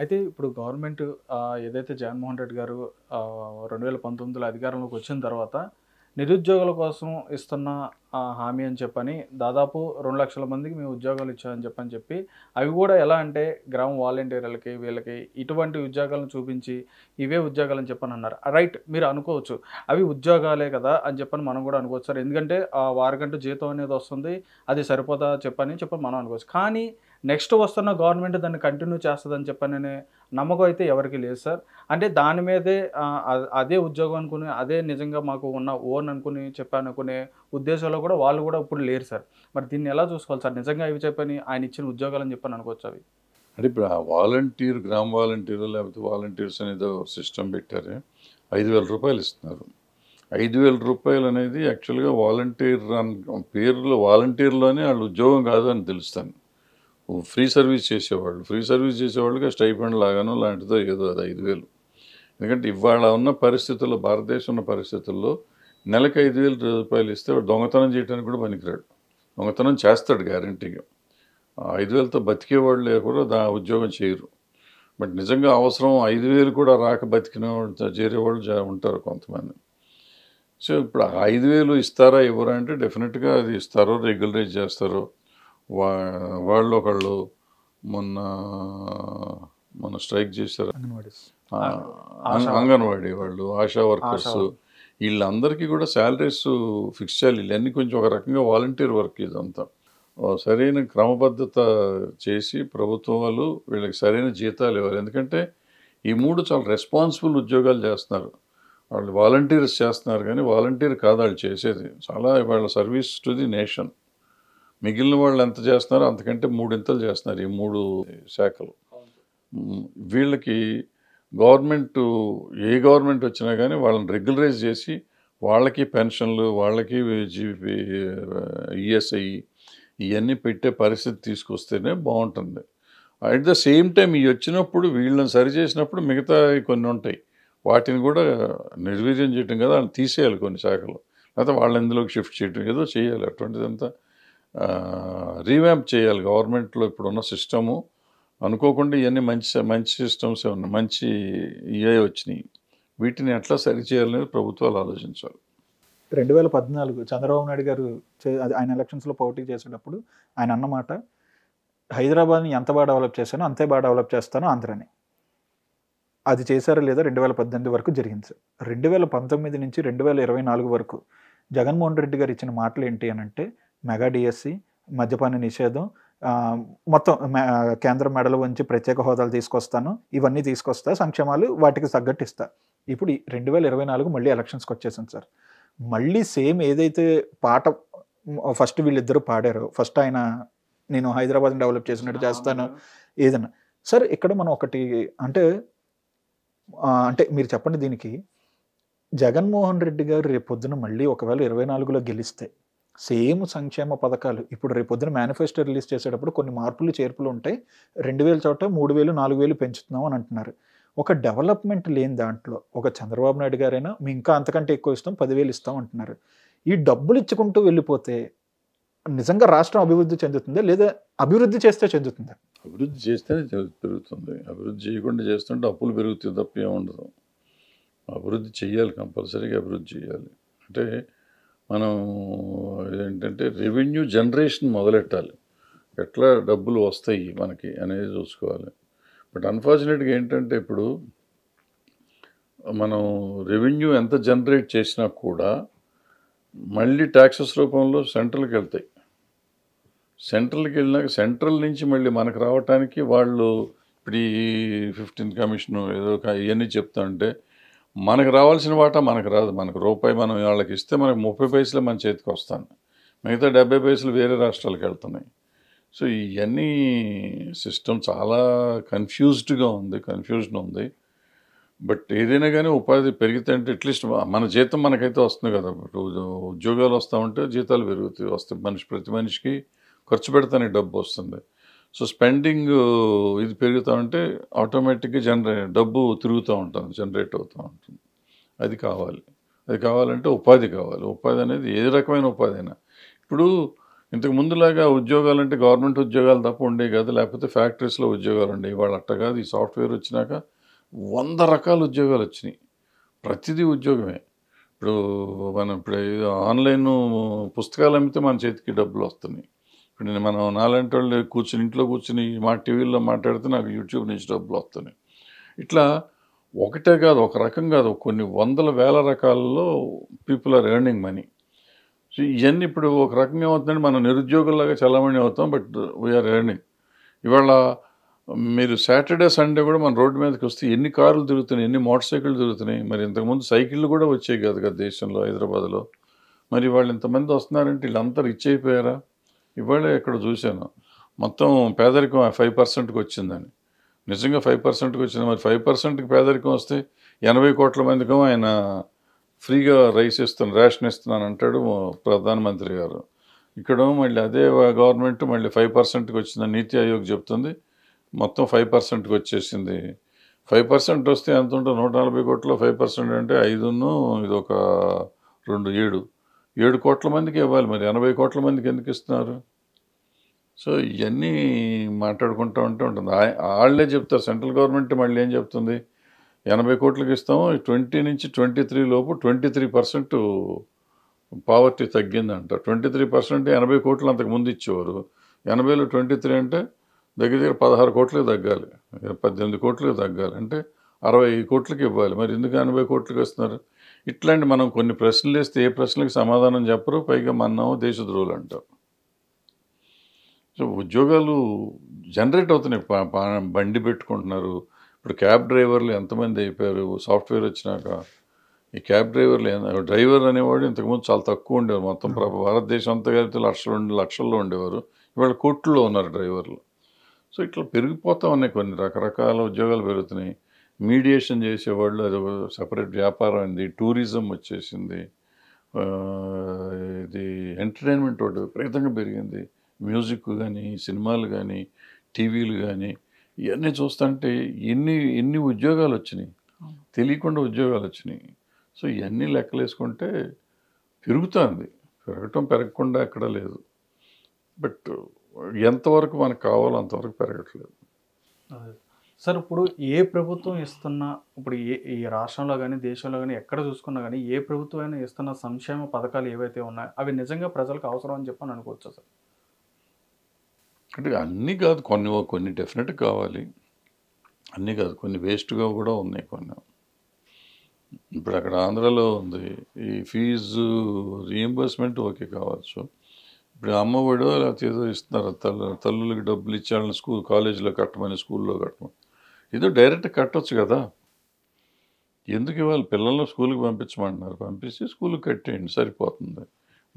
అయితే ఇప్పుడు గవర్నమెంట్ ఏదైతే జగన్మోహన్ రెడ్డి గారు రెండు వేల పంతొమ్మిదిలో అధికారంలోకి వచ్చిన తర్వాత నిరుద్యోగుల కోసం ఇస్తున్న హామీ అని చెప్పని దాదాపు రెండు లక్షల మందికి మేము ఉద్యోగాలు ఇచ్చామని చెప్పని చెప్పి అవి కూడా ఎలా అంటే గ్రామ వాలంటీర్లకి వీళ్ళకి ఇటువంటి ఉద్యోగాలను చూపించి ఇవే ఉద్యోగాలని చెప్పని అన్నారు రైట్ మీరు అనుకోవచ్చు అవి ఉద్యోగాలే కదా అని చెప్పని మనం కూడా అనుకోవచ్చు ఎందుకంటే ఆ వారికంటూ జీతం అనేది వస్తుంది అది సరిపోదా చెప్పని చెప్పని మనం అనుకోవచ్చు కానీ నెక్స్ట్ వస్తున్న గవర్నమెంట్ దాన్ని కంటిన్యూ చేస్తుందని చెప్పననే నమ్మకం అయితే ఎవరికి లేదు సార్ అంటే దాని మీదే అదే ఉద్యోగం అనుకుని అదే నిజంగా మాకు ఉన్న ఓన్ అనుకుని చెప్పానుకునే ఉద్దేశంలో కూడా వాళ్ళు కూడా ఇప్పుడు లేరు సార్ మరి దీన్ని ఎలా చూసుకోవాలి సార్ నిజంగా ఇవి చెప్పని ఆయన ఇచ్చిన ఉద్యోగాలు అని చెప్పని అనుకోవచ్చు అవి అంటే ఇప్పుడు వాలంటీర్ గ్రామ వాలంటీర్ లేకపోతే వాలంటీర్స్ అనేది సిస్టమ్ పెట్టారు ఐదు వేల రూపాయలు ఇస్తున్నారు ఐదు వేల రూపాయలు అనేది యాక్చువల్గా వాలంటీర్ పేర్లు వాలంటీర్లోనే వాళ్ళు ఉద్యోగం కాదు అని తెలుస్తాను ఫ్రీ సర్వీస్ చేసేవాళ్ళు ఫ్రీ సర్వీస్ చేసేవాళ్ళకి స్టైఫండ్ లాగానో లాంటిదో ఏదో అది ఐదు వేలు ఎందుకంటే ఇవాళ ఉన్న పరిస్థితుల్లో భారతదేశం ఉన్న పరిస్థితుల్లో నెలకు ఐదు వేలు రూపాయలు ఇస్తే దొంగతనం చేయడానికి కూడా పనికిరాడు దొంగతనం చేస్తాడు గ్యారంటీగా ఐదు వేలతో బతికేవాళ్ళు కూడా దా ఉద్యోగం చేయరు బట్ నిజంగా అవసరం ఐదు వేలు కూడా రాక బతికిన చేరేవాళ్ళు ఉంటారు కొంతమంది సో ఇప్పుడు ఐదు వేలు ఇస్తారా ఇవ్వరా అంటే డెఫినెట్గా అది ఇస్తారో రెగ్యులరైజ్ చేస్తారో వా వాళ్ళు ఒకళ్ళు మొన్న మొన్న స్ట్రైక్ చేశారు అంగన్వాడీ వాళ్ళు ఆశా వర్కర్స్ వీళ్ళందరికీ కూడా శాలరీస్ ఫిక్స్ చేయాలి ఇవన్నీ కొంచెం ఒక రకంగా వాలంటీర్ వర్క్ ఇదంతా సరైన క్రమబద్ధత చేసి ప్రభుత్వం వాళ్ళు వీళ్ళకి సరైన జీతాలు ఇవ్వాలి ఎందుకంటే ఈ మూడు చాలా రెస్పాన్సిబుల్ ఉద్యోగాలు చేస్తున్నారు వాళ్ళు వాలంటీర్స్ చేస్తున్నారు కానీ వాలంటీర్ కాదు వాళ్ళు చేసేది చాలా వాళ్ళ సర్వీస్ టు ది నేషన్ మిగిలిన వాళ్ళు ఎంత చేస్తున్నారో అంతకంటే మూడింతలు చేస్తున్నారు ఈ మూడు శాఖలు వీళ్ళకి గవర్నమెంట్ ఏ గవర్నమెంట్ వచ్చినా కానీ వాళ్ళని రెగ్యులరైజ్ చేసి వాళ్ళకి పెన్షన్లు వాళ్ళకి జీపీ ఈఎస్ఐ ఇవన్నీ పెట్టే పరిస్థితి తీసుకొస్తేనే బాగుంటుంది అట్ ద సేమ్ టైం ఇవి వచ్చినప్పుడు వీళ్ళని సరి చేసినప్పుడు మిగతా కొన్ని ఉంటాయి వాటిని కూడా నిర్వీర్యం చేయటం కదా తీసేయాలి కొన్ని శాఖలు లేకపోతే వాళ్ళని ఇందులోకి షిఫ్ట్ చేయటం ఏదో చేయాలి అటువంటిదంతా రీవ్యాంప్ చేయాలి గవర్నమెంట్లో ఇప్పుడున్న సిస్టము అనుకోకుండా ఇవన్నీ మంచి మంచి సిస్టమ్స్ ఉన్నాయి మంచి ఇవే వచ్చినాయి వీటిని ఎట్లా సరిచేయాలనేది ప్రభుత్వాలు ఆలోచించాలి రెండు వేల పద్నాలుగు చంద్రబాబు నాయుడు గారు ఆయన ఎలక్షన్స్లో పోటీ చేసేటప్పుడు ఆయన అన్నమాట హైదరాబాద్ని ఎంత బాగా డెవలప్ చేశానో అంతే బాగా డెవలప్ చేస్తానో ఆంధ్రాని అది చేశారో లేదా రెండు వేల పద్దెనిమిది వరకు జరిగింది రెండు వేల పంతొమ్మిది నుంచి రెండు వేల ఇరవై నాలుగు వరకు జగన్మోహన్ రెడ్డి గారు ఇచ్చిన మాటలు ఏంటి అని అంటే మెగా డిఎస్సి మద్యపాన నిషేధం మొత్తం కేంద్ర మెడలు ఉంచి ప్రత్యేక హోదాలు తీసుకొస్తాను ఇవన్నీ తీసుకొస్తా సంక్షేమాలు వాటికి తగ్గట్టు ఇస్తా ఇప్పుడు రెండు వేల ఇరవై నాలుగు మళ్ళీ ఎలక్షన్స్కి వచ్చేసింది సార్ మళ్ళీ సేమ్ ఏదైతే పాట ఫస్ట్ వీళ్ళిద్దరూ పాడారు ఫస్ట్ ఆయన నేను హైదరాబాద్ని డెవలప్ చేసినట్టు చేస్తాను ఏదన్నా సార్ ఇక్కడ మనం ఒకటి అంటే అంటే మీరు చెప్పండి దీనికి జగన్మోహన్ రెడ్డి గారు రేపొద్దున మళ్ళీ ఒకవేళ ఇరవై నాలుగులో గెలిస్తే సేమ్ సంక్షేమ పథకాలు ఇప్పుడు రేపొద్దున మేనిఫెస్టో రిలీజ్ చేసేటప్పుడు కొన్ని మార్పులు చేర్పులు ఉంటాయి రెండు వేల చోట మూడు వేలు నాలుగు వేలు పెంచుతున్నాం అని అంటున్నారు ఒక డెవలప్మెంట్ లేని దాంట్లో ఒక చంద్రబాబు నాయుడు గారైనా మీ ఇంకా అంతకంటే ఎక్కువ ఇస్తాం పదివేలు ఇస్తాం అంటున్నారు ఈ డబ్బులు ఇచ్చుకుంటూ వెళ్ళిపోతే నిజంగా రాష్ట్రం అభివృద్ధి చెందుతుందా లేదా అభివృద్ధి చేస్తే చెందుతుందా అభివృద్ధి చేస్తేనే పెరుగుతుంది అభివృద్ధి చేయకుండా చేస్తుంటే అప్పులు పెరుగుతుంది తప్ప ఉండదు అభివృద్ధి చేయాలి కంపల్సరీగా అభివృద్ధి చేయాలి అంటే మనం ఏంటంటే రెవెన్యూ జనరేషన్ మొదలెట్టాలి ఎట్లా డబ్బులు వస్తాయి మనకి అనేది చూసుకోవాలి బట్ అన్ఫార్చునేట్గా ఏంటంటే ఇప్పుడు మనం రెవెన్యూ ఎంత జనరేట్ చేసినా కూడా మళ్ళీ ట్యాక్సెస్ రూపంలో సెంట్రల్కి వెళ్తాయి సెంట్రల్కి వెళ్ళినాక సెంట్రల్ నుంచి మళ్ళీ మనకు రావటానికి వాళ్ళు ఇప్పుడు ఈ ఫిఫ్టీన్ కమిషను ఏదో ఇవన్నీ చెప్తా ఉంటే మనకు రావాల్సిన వాటా మనకు రాదు మనకు రూపాయి మనం వాళ్ళకి ఇస్తే మనకు ముప్పై పైసలు మన చేతికి వస్తాను మిగతా డెబ్బై పైసలు వేరే రాష్ట్రాలకు వెళ్తున్నాయి సో ఇవన్నీ సిస్టమ్ చాలా కన్ఫ్యూజ్డ్గా ఉంది కన్ఫ్యూజన్ ఉంది బట్ ఏదైనా కానీ ఉపాధి పెరిగితే అంటే అట్లీస్ట్ మన జీతం మనకైతే వస్తుంది కదా ఉద్యోగాలు వస్తూ ఉంటే జీతాలు పెరుగుతాయి వస్తాయి మనిషి ప్రతి మనిషికి ఖర్చు పెడతానే డబ్బు వస్తుంది సో స్పెండింగ్ ఇది పెరుగుతూ ఉంటే ఆటోమేటిక్గా జనరేట్ డబ్బు తిరుగుతూ ఉంటుంది జనరేట్ అవుతూ ఉంటుంది అది కావాలి అది కావాలంటే ఉపాధి కావాలి ఉపాధి అనేది ఏ రకమైన ఉపాధి అయినా ఇప్పుడు ఇంతకు ముందులాగా ఉద్యోగాలు అంటే గవర్నమెంట్ ఉద్యోగాలు తప్ప ఉండే కాదు లేకపోతే ఫ్యాక్టరీస్లో ఉద్యోగాలు ఉండేవి వాళ్ళు అట్ట కాదు ఈ సాఫ్ట్వేర్ వచ్చినాక వంద రకాల ఉద్యోగాలు వచ్చినాయి ప్రతిదీ ఉద్యోగమే ఇప్పుడు మనం ఇప్పుడు ఆన్లైన్ పుస్తకాలు అమ్మితే మన చేతికి డబ్బులు వస్తున్నాయి ఇప్పుడు నేను మనం నాలాంటి వాళ్ళు కూర్చుని ఇంట్లో కూర్చుని మా టీవీల్లో మాట్లాడితే నాకు యూట్యూబ్ నుంచి డబ్బులు వస్తున్నాయి ఇట్లా ఒకటే కాదు ఒక రకం కాదు కొన్ని వందల వేల రకాల్లో people are earning money so ఇవన్నీ ఇప్పుడు ఒక రకం ఏమవుతుందంటే మనం నిరుద్యోగుల్లాగా చలామణి అవుతాం బట్ వీఆర్ ఎర్నింగ్ ఇవాళ మీరు సాటర్డే సండే కూడా మన రోడ్డు మీదకి వస్తే ఎన్ని కార్లు తిరుగుతున్నాయి ఎన్ని మోటార్ సైకిళ్ళు తిరుగుతున్నాయి మరి ఇంతకుముందు సైకిళ్ళు కూడా వచ్చాయి కాదు కదా దేశంలో హైదరాబాద్లో మరి వాళ్ళు ఇంతమంది వస్తున్నారంటే వీళ్ళంతా రిచ్ అయిపోయారా ఇవాళ ఇక్కడ చూశాను మొత్తం పేదరికం ఫైవ్ పర్సెంట్కి వచ్చిందని నిజంగా ఫైవ్ పర్సెంట్కి వచ్చింది మరి ఫైవ్ పర్సెంట్కి పేదరికం వస్తే ఎనభై కోట్ల మందికి ఆయన ఫ్రీగా రైస్ ఇస్తున్నాను రేషన్ ఇస్తున్నాను అంటాడు ప్రధానమంత్రి గారు ఇక్కడ మళ్ళీ అదే గవర్నమెంట్ మళ్ళీ ఫైవ్ పర్సెంట్కి వచ్చిందని నీతి ఆయోగ్ చెప్తుంది మొత్తం ఫైవ్ పర్సెంట్కి వచ్చేసింది ఫైవ్ పర్సెంట్ వస్తే ఎంత ఉంటుంది నూట నలభై కోట్లు ఫైవ్ పర్సెంట్ అంటే ఐదును ఇది ఒక రెండు ఏడు ఏడు కోట్ల మందికి ఇవ్వాలి మరి ఎనభై కోట్ల మందికి ఎందుకు ఇస్తున్నారు సో ఇవన్నీ మాట్లాడుకుంటూ ఉంటూ ఉంటుంది వాళ్ళే చెప్తారు సెంట్రల్ గవర్నమెంట్ మళ్ళీ ఏం చెప్తుంది ఎనభై కోట్లకి ఇస్తాము ట్వంటీ నుంచి ట్వంటీ త్రీ లోపు ట్వంటీ త్రీ పర్సెంట్ పావర్టీ తగ్గిందంట ట్వంటీ త్రీ పర్సెంట్ ఎనభై కోట్లు అంతకు ముందు ఇచ్చేవారు ఎనభైలో ట్వంటీ త్రీ అంటే దగ్గర దగ్గర పదహారు కోట్లకి తగ్గాలి పద్దెనిమిది కోట్లకి తగ్గాలి అంటే అరవై కోట్లకి ఇవ్వాలి మరి ఎందుకు ఎనభై కోట్లకి వస్తున్నారు ఇట్లాంటి మనం కొన్ని ప్రశ్నలు వేస్తే ఏ ప్రశ్నలకు సమాధానం చెప్పరు పైగా మనం దేశద్రోహులు అంటాం సో ఉద్యోగాలు జనరేట్ అవుతున్నాయి బండి పెట్టుకుంటున్నారు ఇప్పుడు క్యాబ్ డ్రైవర్లు ఎంతమంది అయిపోయారు సాఫ్ట్వేర్ వచ్చినాక ఈ క్యాబ్ డ్రైవర్లు డ్రైవర్ అనేవాడు ఇంతకుముందు చాలా తక్కువ ఉండేవారు మొత్తం భారతదేశం అంతా కలిపితే లక్షలు లక్షల్లో ఉండేవారు ఇవాళ కోట్లలో ఉన్నారు డ్రైవర్లు సో ఇట్లా పెరిగిపోతా ఉన్నాయి కొన్ని రకరకాల ఉద్యోగాలు పెరుగుతున్నాయి మీడియేషన్ చేసేవాళ్ళు అది సపరేట్ వ్యాపారం అయింది టూరిజం వచ్చేసింది ఇది ఎంటర్టైన్మెంట్ ఒకటి విపరీతంగా పెరిగింది మ్యూజిక్ కానీ సినిమాలు కానీ టీవీలు కానీ ఇవన్నీ చూస్తుంటే ఎన్ని ఎన్ని ఉద్యోగాలు వచ్చినాయి తెలియకుండా ఉద్యోగాలు వచ్చినాయి సో ఇవన్నీ లెక్కలేసుకుంటే పెరుగుతుంది పెరగటం పెరగకుండా ఎక్కడ లేదు బట్ ఎంతవరకు మనకు కావాలో అంతవరకు పెరగట్లేదు సార్ ఇప్పుడు ఏ ప్రభుత్వం ఇస్తున్న ఇప్పుడు ఏ ఈ రాష్ట్రంలో కానీ దేశంలో కానీ ఎక్కడ చూసుకున్నా కానీ ఏ ప్రభుత్వం అయినా ఇస్తున్న సంక్షేమ పథకాలు ఏవైతే ఉన్నాయో అవి నిజంగా ప్రజలకు అవసరం అని చెప్పని అనుకోవచ్చు సార్ అంటే అన్నీ కాదు కొన్ని కొన్ని డెఫినెట్ కావాలి అన్నీ కాదు కొన్ని వేస్ట్గా కూడా ఉన్నాయి కొన్ని ఇప్పుడు అక్కడ ఆంధ్రాలో ఉంది ఈ ఫీజు రీఎంబర్స్మెంట్ ఓకే కావచ్చు ఇప్పుడు అమ్మఒడో లేకపోతే ఏదో ఇస్తున్నారు తల్లు తల్లులకి డబ్బులు ఇచ్చాలని స్కూల్ కాలేజీలో కట్టమని స్కూల్లో కట్టమని ఏదో డైరెక్ట్ కట్టొచ్చు కదా ఎందుకు ఇవాళ పిల్లల్ని స్కూల్కి పంపించమంటున్నారు పంపించి స్కూల్కి కట్టేయండి సరిపోతుంది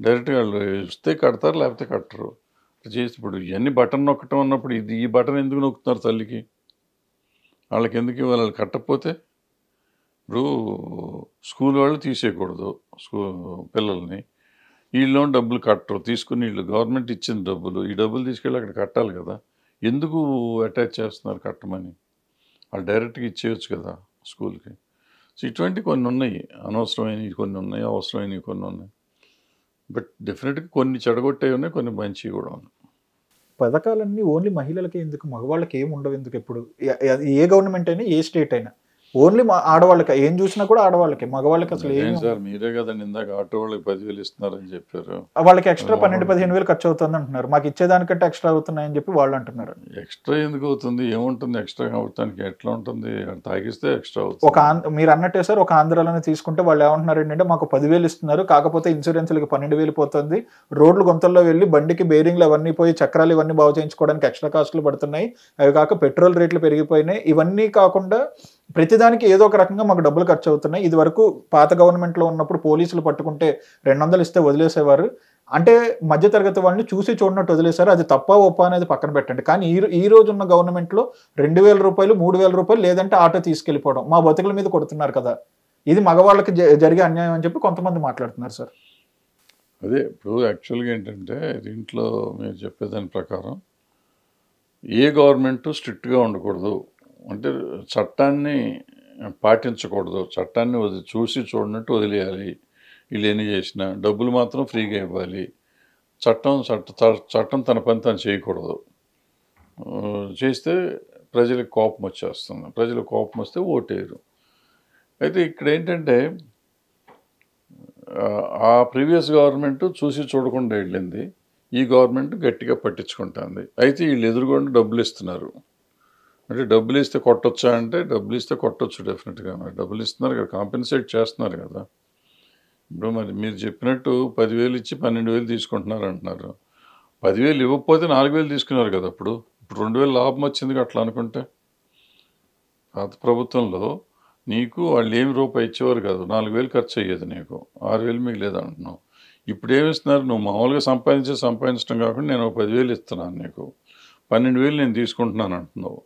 డైరెక్ట్గా వాళ్ళు ఇస్తే కడతారు లేకపోతే కట్టరు చేసి ఇప్పుడు ఇవన్నీ బటన్ నొక్కటం అన్నప్పుడు ఇది ఈ బటన్ ఎందుకు నొక్కుతున్నారు తల్లికి వాళ్ళకి ఎందుకు ఇవాళ కట్టకపోతే ఇప్పుడు స్కూల్ వాళ్ళు తీసేయకూడదు స్కూ పిల్లల్ని వీళ్ళు డబ్బులు కట్టరు తీసుకుని వీళ్ళు గవర్నమెంట్ ఇచ్చిన డబ్బులు ఈ డబ్బులు తీసుకెళ్ళి అక్కడ కట్టాలి కదా ఎందుకు అటాచ్ చేస్తున్నారు కట్టమని వాళ్ళు డైరెక్ట్గా ఇచ్చేయచ్చు కదా స్కూల్కి సో ఇటువంటి కొన్ని ఉన్నాయి అనవసరమైనవి కొన్ని ఉన్నాయి అవసరమైనవి కొన్ని ఉన్నాయి బట్ డెఫినెట్గా కొన్ని చెడగొట్టే ఉన్నాయి కొన్ని మంచివి కూడా ఉన్నాయి పథకాలన్నీ ఓన్లీ మహిళలకే ఎందుకు మగవాళ్ళకి ఏమి ఉండవు ఎందుకు ఎప్పుడు ఏ గవర్నమెంట్ అయినా ఏ స్టేట్ అయినా ఓన్లీ ఆడవాళ్ళకి ఏం చూసినా కూడా ఆడవాళ్ళకి మగవాళ్ళకి అసలు ఏం సార్ మీరే కదండి ఇందాక ఆటో వాళ్ళకి పదివేలు ఇస్తున్నారని చెప్పారు వాళ్ళకి ఎక్స్ట్రా పన్నెండు పదిహేను వేలు ఖర్చు అవుతుంది అంటున్నారు మాకు ఇచ్చేదానికంటే ఎక్స్ట్రా అవుతున్నాయని చెప్పి వాళ్ళు అంటున్నారు ఎక్స్ట్రా ఎందుకు అవుతుంది ఏముంటుంది ఎక్స్ట్రా అవటానికి ఎట్లా ఉంటుంది తాగిస్తే ఎక్స్ట్రా అవుతుంది ఒక మీరు అన్నట్టే సార్ ఒక ఆంధ్రాలోనే తీసుకుంటే వాళ్ళు ఏమంటున్నారు ఏంటంటే మాకు పదివేలు ఇస్తున్నారు కాకపోతే ఇన్సూరెన్స్లకి పన్నెండు వేలు పోతుంది రోడ్లు గుంతల్లో వెళ్ళి బండికి బేరింగ్లు అవన్నీ పోయి చక్రాలు ఇవన్నీ బాగు చేయించుకోవడానికి ఎక్స్ట్రా కాస్ట్లు పడుతున్నాయి అవి కాక పెట్రోల్ రేట్లు పెరిగిపోయినాయి ఇవన్నీ కాకుండా ప్రతిదానికి ఏదో ఒక రకంగా మాకు డబ్బులు ఖర్చు అవుతున్నాయి ఇది వరకు పాత గవర్నమెంట్లో ఉన్నప్పుడు పోలీసులు పట్టుకుంటే రెండు వందలు ఇస్తే వదిలేసేవారు అంటే మధ్యతరగతి వాళ్ళని చూసి చూడనట్టు వదిలేశారు అది తప్ప ఒప్ప అనేది పక్కన పెట్టండి కానీ ఈ ఈ రోజు ఉన్న గవర్నమెంట్లో రెండు వేల రూపాయలు మూడు వేల రూపాయలు లేదంటే ఆటో తీసుకెళ్ళిపోవడం మా బతుకుల మీద కొడుతున్నారు కదా ఇది మగవాళ్ళకి జరిగే అన్యాయం అని చెప్పి కొంతమంది మాట్లాడుతున్నారు సార్ అదే ఇప్పుడు యాక్చువల్గా ఏంటంటే దీంట్లో మీరు చెప్పేదాని ప్రకారం ఏ గవర్నమెంట్ స్ట్రిక్ట్గా ఉండకూడదు అంటే చట్టాన్ని పాటించకూడదు చట్టాన్ని వదిలి చూసి చూడనట్టు వదిలేయాలి వీళ్ళు ఎన్ని చేసినా డబ్బులు మాత్రం ఫ్రీగా ఇవ్వాలి చట్టం చట్ట చట్టం తన పని తను చేయకూడదు చేస్తే ప్రజలకు కోపం వచ్చేస్తుంది ప్రజలకు కోపం వస్తే ఓటేయరు అయితే ఇక్కడ ఏంటంటే ఆ ప్రీవియస్ గవర్నమెంట్ చూసి చూడకుండా వెళ్ళింది ఈ గవర్నమెంట్ గట్టిగా పట్టించుకుంటుంది అయితే వీళ్ళు ఎదురుకుండా డబ్బులు ఇస్తున్నారు అంటే డబ్బులు ఇస్తే కొట్టొచ్చా అంటే డబ్బులు ఇస్తే కొట్టొచ్చు డెఫినెట్గా మరి డబ్బులు ఇస్తున్నారు కదా కాంపెన్సేట్ చేస్తున్నారు కదా ఇప్పుడు మరి మీరు చెప్పినట్టు పదివేలు ఇచ్చి పన్నెండు వేలు తీసుకుంటున్నారు అంటున్నారు పదివేలు ఇవ్వకపోతే నాలుగు వేలు తీసుకున్నారు కదా అప్పుడు ఇప్పుడు రెండు వేలు లాభం వచ్చింది అట్లా అనుకుంటే పాత ప్రభుత్వంలో నీకు వాళ్ళు ఏమి రూపాయి ఇచ్చేవారు కాదు నాలుగు వేలు ఖర్చు అయ్యేది నీకు ఆరు వేలు మిగిలేదు అంటున్నావు ఇప్పుడు ఏమిస్తున్నారు నువ్వు మామూలుగా సంపాదించే సంపాదించడం కాకుండా నేను పదివేలు ఇస్తున్నాను నీకు పన్నెండు వేలు నేను తీసుకుంటున్నాను అంటున్నావు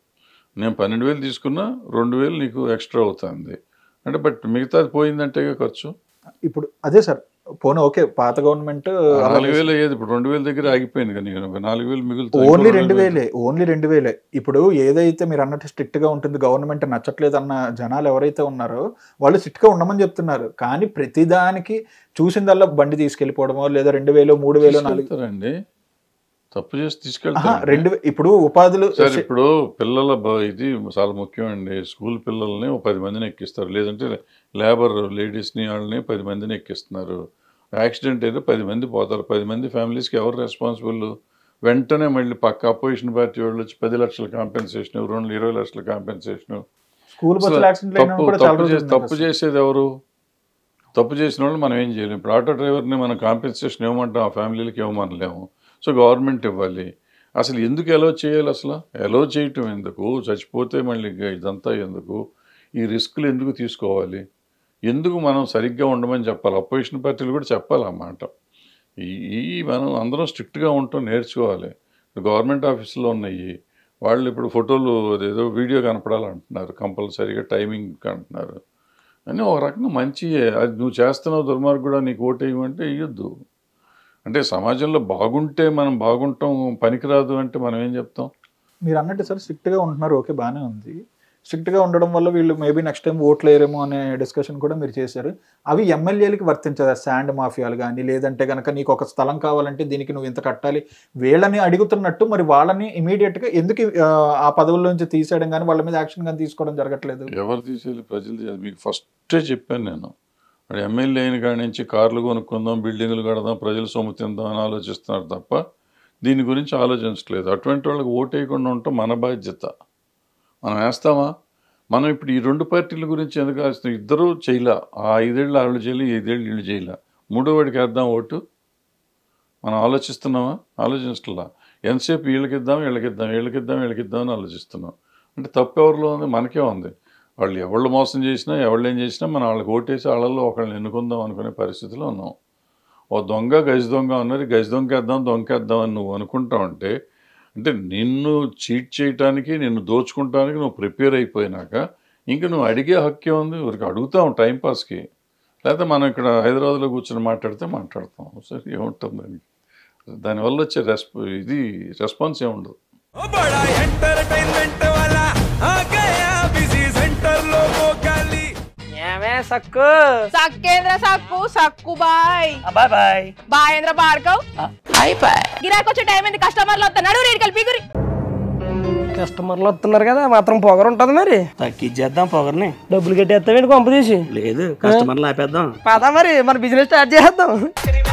నేను పన్నెండు వేలు తీసుకున్నా రెండు వేలు నీకు ఎక్స్ట్రా అవుతుంది అంటే బట్ మిగతా పోయిందంటే ఖర్చు ఇప్పుడు అదే సార్ పోనీ ఓకే పాత గవర్నమెంట్ నాలుగు వేలు అయ్యేది ఇప్పుడు రెండు వేల దగ్గర ఆగిపోయింది కానీ నాలుగు వేలు మిగులుతుంది ఓన్లీ రెండు వేలే ఓన్లీ రెండు వేలే ఇప్పుడు ఏదైతే మీరు అన్నట్టు స్ట్రిక్ట్ గా ఉంటుంది గవర్నమెంట్ నచ్చట్లేదు అన్న జనాలు ఎవరైతే ఉన్నారో వాళ్ళు స్ట్రిక్ట్ గా ఉండమని చెప్తున్నారు కానీ ప్రతిదానికి చూసిందల్లా బండి తీసుకెళ్ళిపోవడమో లేదా రెండు వేలు మూడు వేలు నాలుగు అండి తప్పు చేసి తీసుకెళ్తా రెండు ఇప్పుడు ఉపాధులు సార్ ఇప్పుడు పిల్లల ఇది చాలా ముఖ్యం అండి స్కూల్ పిల్లల్ని ఒక పది మందిని ఎక్కిస్తారు లేదంటే లేబర్ లేడీస్ని వాళ్ళని పది మందిని ఎక్కిస్తున్నారు యాక్సిడెంట్ అయితే పది మంది పోతారు పది మంది ఫ్యామిలీస్కి ఎవరు రెస్పాన్సిబుల్ వెంటనే మళ్ళీ పక్క అపోజిషన్ పార్టీ వాళ్ళు వచ్చి పది లక్షల కాంపెన్సేషన్ రెండు ఇరవై లక్షల కాంపెన్సేషన్ స్కూల్ తప్పు తప్పు చేసేది ఎవరు తప్పు చేసిన వాళ్ళు మనం ఏం చేయలేము ఇప్పుడు ఆటో డ్రైవర్ని మనం కాంపెన్సేషన్ ఇవ్వమంటాం ఆ ఫ్యామిలీలకి ఇవ్వమనలేము సో గవర్నమెంట్ ఇవ్వాలి అసలు ఎందుకు ఎలో చేయాలి అసలు ఎలో చేయటం ఎందుకు చచ్చిపోతే మళ్ళీ ఇదంతా ఎందుకు ఈ రిస్కులు ఎందుకు తీసుకోవాలి ఎందుకు మనం సరిగ్గా ఉండమని చెప్పాలి అపోజిషన్ పార్టీలు కూడా చెప్పాలి అన్నమాట ఈ మనం అందరం స్ట్రిక్ట్గా ఉంటాం నేర్చుకోవాలి గవర్నమెంట్ ఆఫీసులో ఉన్నాయి వాళ్ళు ఇప్పుడు ఫోటోలు ఏదో వీడియో కనపడాలంటున్నారు కంపల్సరీగా టైమింగ్ అంటున్నారు అని ఒక రకంగా మంచి అది నువ్వు చేస్తున్నావు దుర్మార్గుడా నీకు ఓటేయమంటే ఇవ్వద్దు అంటే సమాజంలో బాగుంటే మనం బాగుంటాం పనికిరాదు అంటే మనం ఏం చెప్తాం మీరు అన్నట్టు సార్ స్ట్రిక్ట్గా ఉంటున్నారు ఓకే బాగానే ఉంది స్ట్రిక్ట్గా ఉండడం వల్ల వీళ్ళు మేబీ నెక్స్ట్ టైం ఓట్లు వేయరేమో అనే డిస్కషన్ కూడా మీరు చేశారు అవి ఎమ్మెల్యేలకి వర్తించదా శాండ్ మాఫియాలు కానీ లేదంటే కనుక నీకు ఒక స్థలం కావాలంటే దీనికి నువ్వు ఇంత కట్టాలి వీళ్ళని అడుగుతున్నట్టు మరి వాళ్ళని ఇమీడియట్గా ఎందుకు ఆ పదవుల్లోంచి తీసేయడం కానీ వాళ్ళ మీద యాక్షన్ కానీ తీసుకోవడం జరగట్లేదు ఎవరు తీసేది ప్రజలు మీకు ఫస్టే చెప్పాను నేను వాడు ఎమ్మెల్యే అయిన కాడి నుంచి కార్లు కొనుక్కుందాం బిల్డింగులు కడదాం ప్రజలు సొమ్ము తిందాం అని ఆలోచిస్తున్నారు తప్ప దీని గురించి ఆలోచించట్లేదు అటువంటి వాళ్ళకి ఓటు వేయకుండా ఉండటం మన బాధ్యత మనం వేస్తామా మనం ఇప్పుడు ఈ రెండు పార్టీల గురించి ఎందుకు ఆలోచిస్తాం ఇద్దరూ చేయలే ఆ ఐదేళ్ళు ఆళ్ళు చేయలే ఐదేళ్ళు వీళ్ళు చేయలే మూడో వాడికి వేద్దాం ఓటు మనం ఆలోచిస్తున్నామా ఆలోచించట్లా ఎంతసేపు వీళ్ళకిద్దాం వీళ్ళకిద్దాం వీళ్ళకిద్దాం వీళ్ళకిద్దాం అని ఆలోచిస్తున్నాం అంటే తప్పెవరిలో ఎవరిలో ఉంది మనకే ఉంది వాళ్ళు ఎవళ్ళు మోసం చేసినా ఎవళ్ళు ఏం చేసినా మనం వాళ్ళకి ఓటేసి వాళ్ళల్లో ఒకళ్ళని ఎన్నుకుందాం అనుకునే పరిస్థితిలో ఉన్నాం ఓ దొంగ గజ దొంగ అన్నది గజ దొంగేద్దాం దొంగేద్దాం అని నువ్వు అనుకుంటావు అంటే అంటే నిన్ను చీట్ చేయటానికి నిన్ను దోచుకుంటానికి నువ్వు ప్రిపేర్ అయిపోయినాక ఇంక నువ్వు అడిగే హక్కే ఉంది ఊరికి అడుగుతాం టైంపాస్కి లేకపోతే మనం ఇక్కడ హైదరాబాద్లో కూర్చొని మాట్లాడితే మాట్లాడతాం సరే ఏముంటుంది అని దానివల్ల వచ్చే రెస్ప ఇది రెస్పాన్స్ ఏముండదు సక్కు సక్కేంద్ర సక్కు సక్కు బాయ్ బాయ్ బాయ్ బాయ్ ఏంద్ర బార్కవ్ బాయ్ బాయ్ గిరాకొచ్చే టైం ఏంది కస్టమర్లు వస్తున్నాడు కలిపి పీగురి కస్టమర్లు వస్తున్నారు కదా మాత్రం పొగరు ఉంటుంది మరి తగ్గించేద్దాం పొగర్ని డబ్బులు కట్టేస్తావేంటి కొంప తీసి లేదు కస్టమర్లు ఆపేద్దాం పదా మరి మన బిజినెస్ స్టార్ట్ చేద్దాం